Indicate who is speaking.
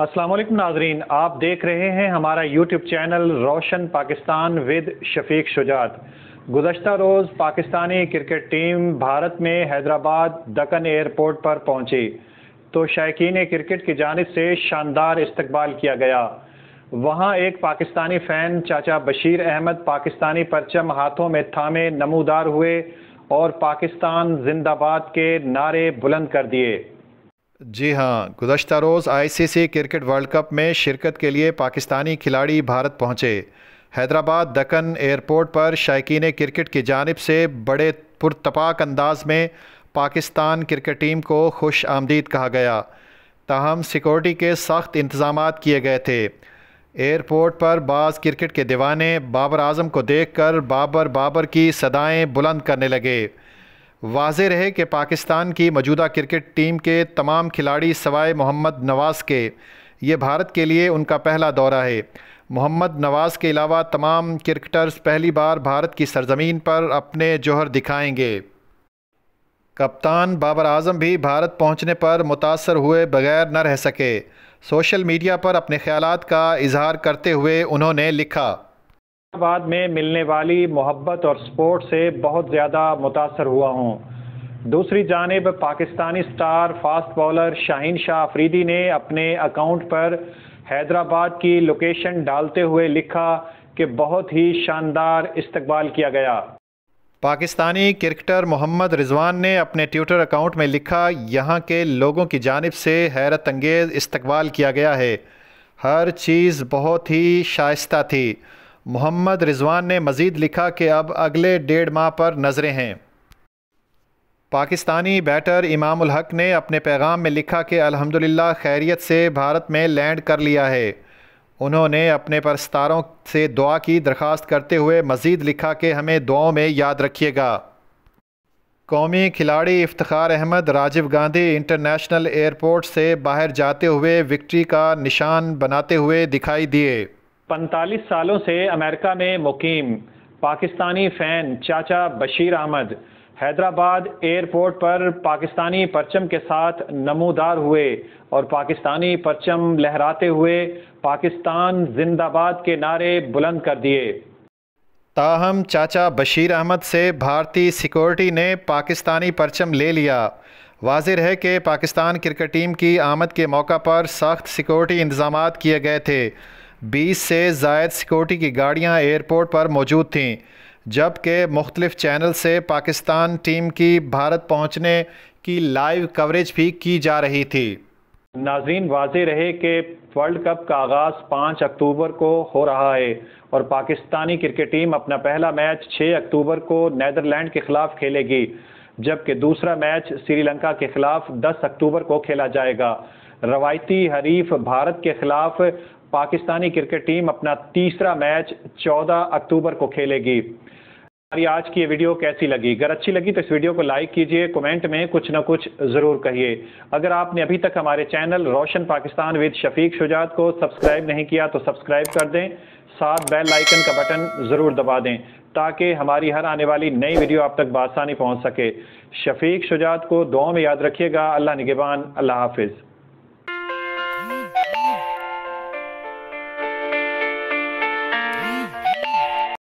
Speaker 1: अस्सलाम वालेकुम नाजरीन आप देख रहे हैं हमारा YouTube channel Roshan Pakistan with Shafiq Shujaat गुजशत रोज़ पाकिस्तानी क्रिकेट टीम भारत में हैदराबाद दकन एयरपोर्ट पर पहुंची तो शायकीन क्रिकेट की जानब से शानदार इस्तबाल किया गया वहाँ एक पाकिस्तानी फ़ैन चाचा बशीर अहमद पाकिस्तानी परचम हाथों में थामे नमूदार हुए और पाकिस्तान जिंदाबाद के नारे बुलंद कर दिए
Speaker 2: जी हाँ गुजशत रोज़ आईसीसी क्रिकेट वर्ल्ड कप में शिरकत के लिए पाकिस्तानी खिलाड़ी भारत पहुँचे हैदराबाद दक्कन एयरपोर्ट पर शायकीन क्रिकेट की जानब से बड़े पुरतपाक अंदाज में पाकिस्तान क्रिकेट टीम को खुश आमदीद कहा गया ताहम सिक्योरिटी के सख्त इंतजाम किए गए थे एयरपोर्ट पर बाज़ क्रिकेट के दीवाने बाबर आजम को देख कर बाबर बाबर की सदाएँ बुलंद करने लगे वाज रहे कि पाकिस्तान की मौजूदा क्रिकेट टीम के तमाम खिलाड़ी सवाए मोहम्मद नवाज़ के ये भारत के लिए उनका पहला दौरा है मोहम्मद नवाज़ के अलावा तमाम क्रिकेटर्स पहली बार भारत की सरजमीन पर अपने जौहर दिखाएंगे कप्तान बाबर आजम भी भारत पहुंचने पर मुतासर हुए बगैर न रह सके सोशल मीडिया पर अपने ख्याल का इजहार करते हुए उन्होंने लिखा
Speaker 1: बाद में मिलने वाली मोहब्बत और स्पोर्ट से बहुत ज़्यादा मुतासर हुआ हूँ दूसरी जानब पाकिस्तानी star fast bowler Shaheen Shah Afridi ने अपने अकाउंट पर हैदराबाद की लोकेशन डालते हुए लिखा कि बहुत ही शानदार इस्तकबाल किया गया
Speaker 2: पाकिस्तानी क्रिकेटर मोहम्मद रिजवान ने अपने ट्विटर अकाउंट में लिखा यहाँ के लोगों की जानब से हैरत अंगेज़ इस्तकबाल किया गया है हर चीज़ बहुत ही शाइस्ता थी मोहम्मद रिजवान ने मज़ीद लिखा कि अब अगले डेढ़ माह पर नज़रें हैं पाकिस्तानी बैटर इमामुल हक ने अपने पैगाम में लिखा कि अल्हम्दुलिल्लाह खैरियत से भारत में लैंड कर लिया है उन्होंने अपने पर सितारों से दुआ की दरख्वास्त करते हुए मज़ीद लिखा कि हमें दुआओं में याद रखिएगा कौमी खिलाड़ी इफ्तार अहमद राजीव गांधी इंटरनेशनल एयरपोर्ट से बाहर जाते हुए विक्ट्री का निशान बनाते हुए दिखाई दिए
Speaker 1: 45 सालों से अमेरिका में मुकीम पाकिस्तानी फ़ैन चाचा बशीर अहमद हैदराबाद एयरपोर्ट पर पाकिस्तानी परचम के साथ नमोदार हुए और पाकिस्तानी परचम लहराते हुए पाकिस्तान जिंदाबाद के नारे बुलंद कर दिए
Speaker 2: ताहम चाचा बशीर अहमद से भारतीय सिक्योरिटी ने पाकिस्तानी परचम ले लिया वाजिर है कि पाकिस्तान क्रिकेट टीम की आमद के मौका पर सख्त सिक्योरिटी इंतजाम किए गए थे बीस से जायद सिक्योरिटी की गाड़ियाँ एयरपोर्ट पर मौजूद थीं जबकि मुख्तलिफ़ चैनल से पाकिस्तान टीम की भारत पहुँचने की लाइव कवरेज भी की जा रही थी नाजीन
Speaker 1: वाज रहे कि वर्ल्ड कप का आगाज़ पाँच अक्टूबर को हो रहा है और पाकिस्तानी क्रिकेट टीम अपना पहला मैच छः अक्टूबर को नैदरलैंड के खिलाफ खेलेगी जबकि दूसरा मैच श्रीलंका के खिलाफ दस अक्टूबर को खेला जाएगा रवायती हरीफ भारत के खिलाफ पाकिस्तानी क्रिकेट टीम अपना तीसरा मैच 14 अक्टूबर को खेलेगी हमारी आज की ये वीडियो कैसी लगी अगर अच्छी लगी तो इस वीडियो को लाइक कीजिए कमेंट में कुछ ना कुछ ज़रूर कहिए अगर आपने अभी तक हमारे चैनल रोशन पाकिस्तान विद शफीक शुजात को सब्सक्राइब नहीं किया तो सब्सक्राइब कर दें साथ बेल आइकन का बटन ज़रूर दबा दें ताकि हमारी हर आने वाली नई वीडियो आप तक बासानी पहुँच सके शफीक शुजात को दो में याद रखिएगा अल्लाह निगेबान अल्लाह हाफिज़